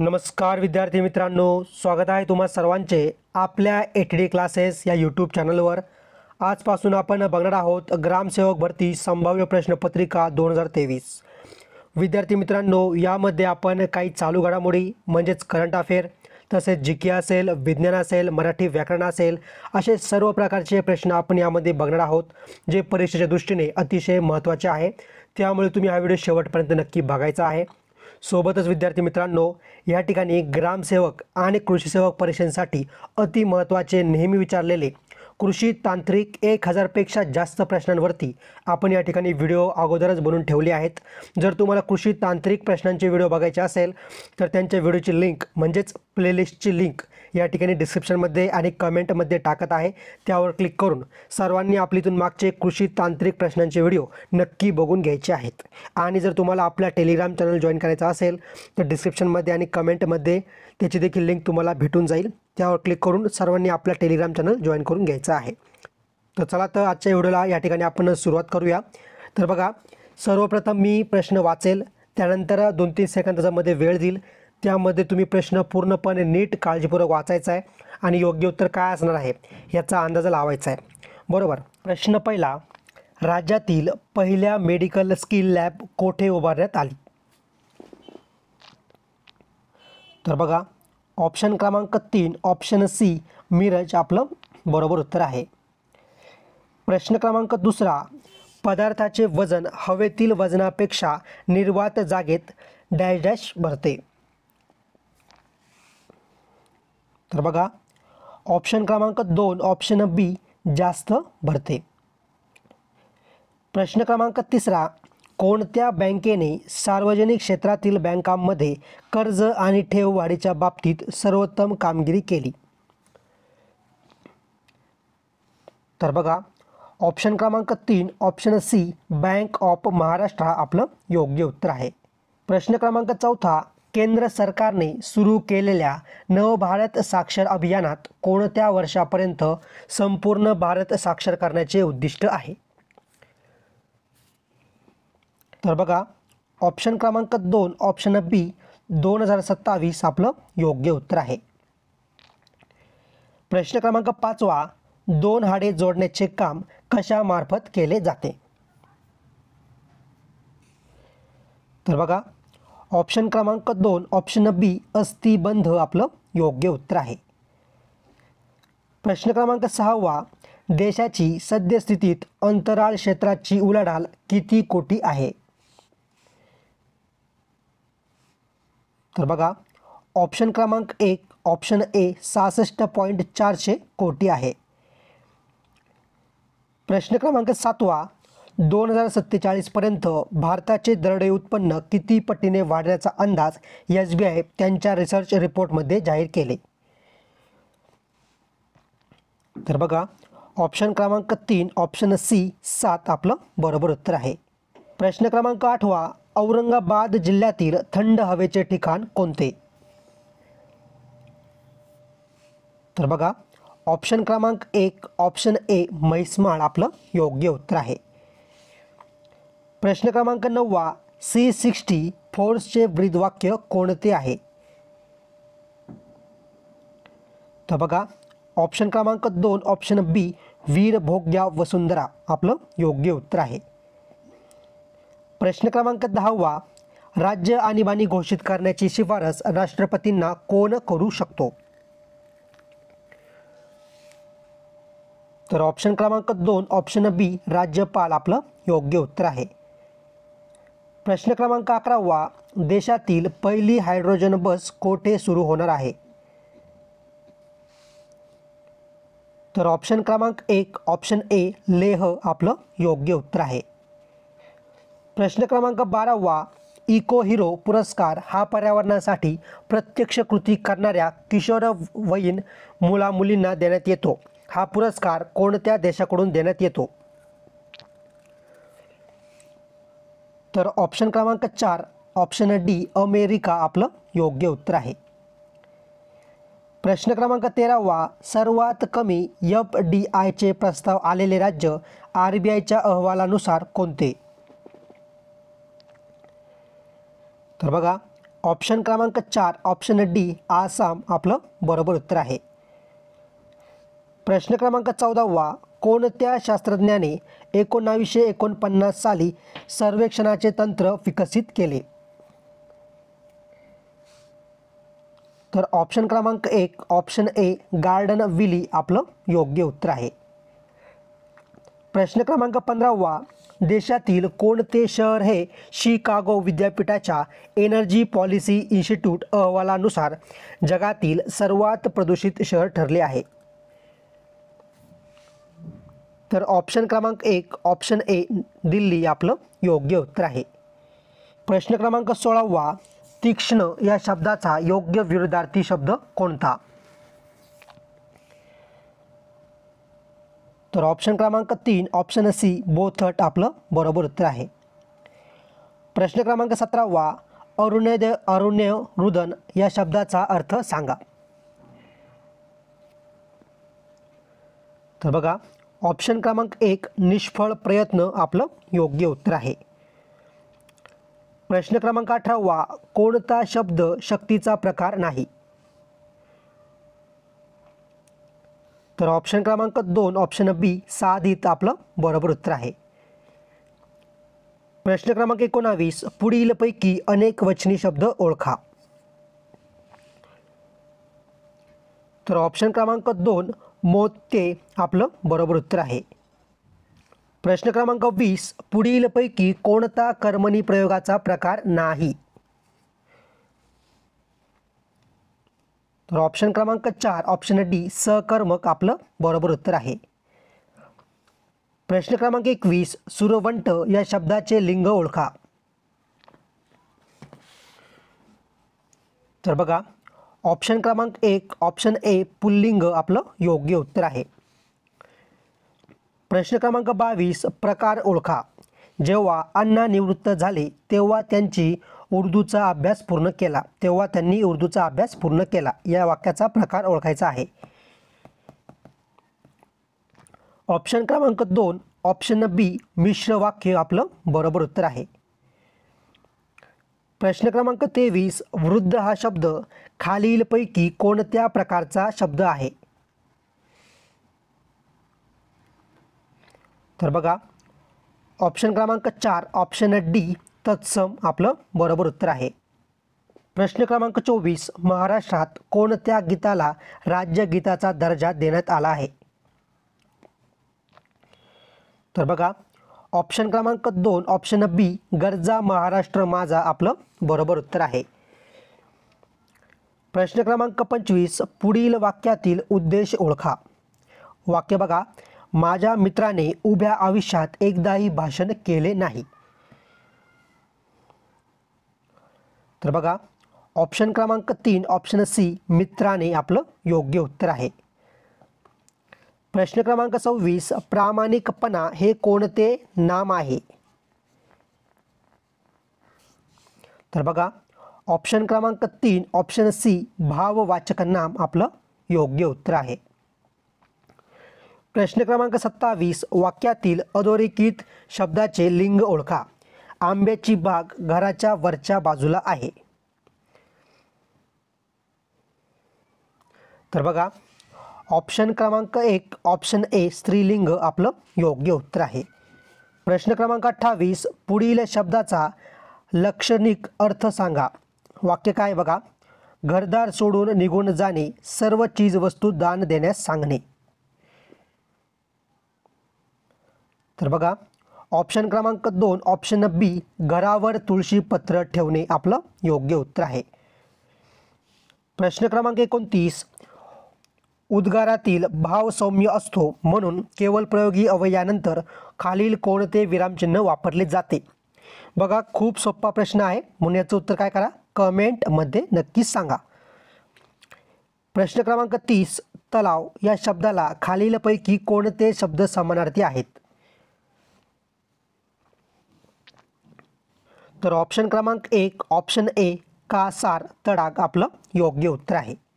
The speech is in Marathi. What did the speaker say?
नमस्कार विद्यार्थी मित्रांनो स्वागत आहे तुम्हा सर्वांचे आपल्या एच डी क्लासेस या यूट्यूब चॅनलवर आजपासून आपण बघणार आहोत ग्रामसेवक भरती संभाव्य प्रश्नपत्रिका दोन हजार तेवीस विद्यार्थी मित्रांनो यामध्ये आपण काही चालू घडामोडी म्हणजेच करंट अफेअर तसेच जी के असेल विज्ञान असेल मराठी व्याकरण असेल असे सर्व प्रकारचे प्रश्न आपण यामध्ये बघणार आहोत जे परीक्षेच्या दृष्टीने अतिशय महत्त्वाचे आहे त्यामुळे तुम्ही हा व्हिडिओ शेवटपर्यंत नक्की बघायचा आहे सोबतच विद्यार्थी मित्रांनो या ठिकाणी ग्रामसेवक आणि कृषीसेवक अति महत्त्वाचे नेहमी विचारलेले कृषी तांत्रिक एक हजारपेक्षा जास्त प्रश्नांवरती आपण या ठिकाणी व्हिडिओ अगोदरच बनवून ठेवले आहेत जर तुम्हाला कृषी तांत्रिक प्रश्नांचे व्हिडिओ बघायचे असेल तर त्यांच्या व्हिडिओची लिंक म्हणजेच प्लेलिस्टची लिंक या ठिकाणी डिस्क्रिप्शनमध्ये आणि कमेंटमध्ये टाकत आहे त्यावर क्लिक करून सर्वांनी आपली इथून मागचे कृषी तांत्रिक प्रश्नांचे व्हिडिओ नक्की बघून घ्यायचे आहेत आणि जर तुम्हाला आपला टेलिग्राम चॅनल जॉईन करायचा असेल तर डिस्क्रिप्शनमध्ये आणि कमेंटमध्ये त्याची देखील लिंक तुम्हाला भेटून जाईल त्यावर क्लिक करून सर्वांनी आपला टेलिग्राम चॅनल जॉईन करून घ्यायचा आहे तर चला तर आजच्या व्हिडिओला या ठिकाणी आपण सुरुवात करूया तर बघा सर्वप्रथम मी प्रश्न वाचेल त्यानंतर दोन तीन सेकंद त्याच्यामध्ये वेळ देईल त्यामध्ये तुम्ही प्रश्न पूर्णपणे नीट काळजीपूर्वक वाचायचा आहे आणि योग्य उत्तर काय असणार आहे याचा अंदाज लावायचा आहे बरोबर प्रश्न पहिला राज्यातील पहिल्या मेडिकल स्किल लॅब कोठे उभारण्यात आली तर बघा ऑप्शन क्रमांक तीन ऑप्शन सी मिरज आपलं बरोबर उत्तर आहे प्रश्न क्रमांक दुसरा पदार्थाचे वजन हवेतील वजनापेक्षा निर्वात जागेत डॅश डॅश भरते तर बघा ऑप्शन क्रमांक दोन ऑप्शन बी जास्त भरते प्रश्न क्रमांक तिसरा कोणत्या बँकेने सार्वजनिक क्षेत्रातील बँकांमध्ये कर्ज आणि ठेव वाढीच्या बाबतीत सर्वोत्तम कामगिरी केली तर बघा ऑप्शन क्रमांक तीन option C Bank of Maharashtra आपलं योग्य उत्तर आहे प्रश्न क्रमांक चौथा केंद्र सरकारने सुरू केलेल्या नवभारत साक्षर अभियानात कोणत्या वर्षापर्यंत संपूर्ण भारत साक्षर करण्याचे उद्दिष्ट आहे तर बघा ऑप्शन क्रमांक दोन ऑप्शन बी दोन हजार सत्तावीस आपलं योग्य उत्तर आहे प्रश्न क्रमांक पाचवा दोन हाडे जोडण्याचे काम कशामार्फत केले जाते तर बघा ऑप्शन क्रमांक दोन ऑप्शन बी अस्थिबंध आपलं योग्य उत्तर आहे प्रश्न क्रमांक सहावा देशाची सद्यस्थितीत अंतराळ क्षेत्राची उलाढाल किती कोटी आहे तर बघा ऑप्शन क्रमांक एक ऑप्शन ए सहासष्ट पॉईंट चारशे कोटी आहे प्रश्न क्रमांक सातवा दोन हजार सत्तेचाळीसपर्यंत भारताचे दरडे उत्पन्न किती पटीने वाढण्याचा अंदाज एस बी आय त्यांच्या रिसर्च रिपोर्टमध्ये जाहीर केले तर बघा ऑप्शन क्रमांक तीन ऑप्शन सी सात आपलं बरोबर उत्तर आहे प्रश्न क्रमांक आठवा औरंगाबाद जिल्ह्यातील थंड हवेचे ठिकाण कोणते तर बघा ऑप्शन क्रमांक एक ऑप्शन ए म्हैसमाळ आपलं योग्य उत्तर आहे प्रश्न क्रमांक नववा सी सिक्स्टी फोर्सचे ब्रीदवाक्य कोणते आहे तर बघा ऑप्शन क्रमांक दोन ऑप्शन बी वीर भोग्या वसुंधरा आपलं योग्य उत्तर आहे प्रश्न क्रमांक दहावा राज्य आणीबाणी घोषित करण्याची शिफारस राष्ट्रपतींना कोण करू शकतो तर ऑप्शन क्रमांक दोन ऑप्शन बी राज्यपाल आपलं योग्य उत्तर आहे प्रश्न क्रमांक अकरावा देशातील पहिली हायड्रोजन बस कोठे सुरू होणार आहे तर ऑप्शन क्रमांक एक ऑप्शन ए लेह आपलं योग्य उत्तर आहे प्रश्न क्रमांक बारावा इको हिरो पुरस्कार हा पर्यावरणासाठी प्रत्यक्ष कृती करणाऱ्या किशोरवयीन मुला मुलींना देण्यात येतो हा पुरस्कार कोणत्या देशाकडून देण्यात येतो तर ऑप्शन क्रमांक चार ऑप्शन डी अमेरिका आपलं योग्य उत्तर आहे प्रश्न क्रमांक तेरावा सर्वात कमी एफ डी आयचे प्रस्ताव आलेले राज्य आर बी आयच्या अहवालानुसार कोणते तर बघा ऑप्शन क्रमांक चार ऑप्शन डी आसाम आपलं बरोबर उत्तर आहे प्रश्न क्रमांक चौदावा कोणत्या शास्त्रज्ञाने एकोणावीसशे एकोणपन्नास साली सर्वेक्षणाचे तंत्र विकसित केले तर ऑप्शन क्रमांक एक ऑप्शन ए गार्डन विली आपलं योग्य उत्तर आहे प्रश्न क्रमांक पंधरावा देशातील कोणते शहर हे शिकागो विद्यापीठाच्या एनर्जी पॉलिसी इन्स्टिट्यूट अहवालानुसार जगातील सर्वात प्रदूषित शहर ठरले आहे तर ऑप्शन क्रमांक एक ऑप्शन ए दिल्ली आपलं योग्य उत्तर आहे प्रश्न क्रमांक सोळावा तीक्ष्ण या शब्दाचा योग्य विरुद्धार्थी शब्द कोणता तर ऑप्शन क्रमांक तीन ऑप्शन सी बोथट आपलं बरोबर उत्तर आहे प्रश्न क्रमांक सतरावा अरुणोदय अरुण्य रुदन या शब्दाचा अर्थ सांगा तर बघा ऑप्शन क्रमांक एक निष्फळ प्रयत्न आपलं योग्य उत्तर आहे प्रश्न क्रमांक अठरावा कोणता शब्द शक्तीचा प्रकार नाही तर ऑप्शन क्रमांक दोन ऑप्शन बी साधित आपलं बरोबर उत्तर आहे प्रश्न क्रमांक एकोणावीस पुढीलपैकी अनेक वचनी शब्द ओळखा तर ऑप्शन क्रमांक दोन ते आपलं बरोबर उत्तर आहे प्रश्न क्रमांक वीस पुढीलपैकी कोणता कर्मणी प्रयोगाचा प्रकार नाही तर ऑप्शन क्रमांक चार ऑप्शन डी सकर्मक आपलं बरोबर उत्तर आहे प्रश्न क्रमांक एकवीस सुरवंट या शब्दाचे लिंग ओळखा तर बघा ऑप्शन क्रमांक एक ऑप्शन ए पुल्लिंग आपलं योग्य उत्तर आहे प्रश्न क्रमांक बावीस प्रकार ओळखा जेव्हा अण्णा निवृत्त झाले तेव्हा त्यांची उर्दूचा अभ्यास पूर्ण केला तेव्हा त्यांनी उर्दूचा अभ्यास पूर्ण केला या वाक्याचा प्रकार ओळखायचा आहे ऑप्शन क्रमांक दोन ऑप्शन बी मिश्र वाक्य आपलं बरोबर उत्तर आहे प्रश्न क्रमांक तेवीस वृद्ध हा शब्द खालीलपैकी कोणत्या प्रकारचा शब्द आहे तर बघा ऑप्शन क्रमांक चार ऑप्शन डी तत्सम आपलं बरोबर उत्तर आहे प्रश्न क्रमांक चोवीस महाराष्ट्रात कोणत्या गीताला राज्यगीताचा दर्जा देण्यात आला आहे तर बघा ऑप्शन क्रमांक दोन ऑप्शन बी गरजा महाराष्ट्र माझा आपलं बरोबर उत्तर आहे प्रश्न क्रमांक पंचवीस पुढील वाक्यातील उद्देश ओळखा वाक्य बघा माझ्या मित्राने उभ्या आयुष्यात एकदाही भाषण केले नाही तर बघा ऑप्शन क्रमांक तीन ऑप्शन सी मित्राने आपलं योग्य उत्तर आहे प्रश्न क्रमांक सव्वीस प्रामाणिकपणा हे कोणते नाम आहे तर बघा ऑप्शन क्रमांक तीन ऑप्शन सी भाववाचक नाम आपलं योग्य उत्तर आहे प्रश्न क्रमांक सत्तावीस वाक्यातील अधोरेखित शब्दाचे लिंग ओळखा आंब्याची बाग घराच्या वरच्या बाजूला आहे तर बघा ऑप्शन क्रमांक एक ऑप्शन ए स्त्रीलिंग आपलं योग्य उत्तर आहे प्रश्न क्रमांक अठ्ठावीस पुढील शब्दाचा लक्षणिक अर्थ सांगा वाक्य काय बघा घरदार सोडून निघून जाणे सर्व चीज वस्तू दान देण्यास सांगणे तर बघा ऑप्शन क्रमांक दोन ऑप्शन बी घरावर तुळशी पत्र ठेवणे आपलं योग्य उत्तर आहे प्रश्न क्रमांक एकोणतीस उद्गारातील भाव सौम्य असतो म्हणून केवळ प्रयोगी अवयानंतर खालील कोणते विरामचिन्ह वापरले जाते बघा खूप सोपा प्रश्न आहे म्हणून याचं उत्तर काय करा कमेंटमध्ये नक्कीच सांगा प्रश्न क्रमांक तीस तलाव या शब्दाला खालीलपैकी कोणते शब्द समानार्थी आहेत तर ऑप्शन क्रमांक एक ऑप्शन ए कासार तडाग आपलं योग्य उत्तर आहे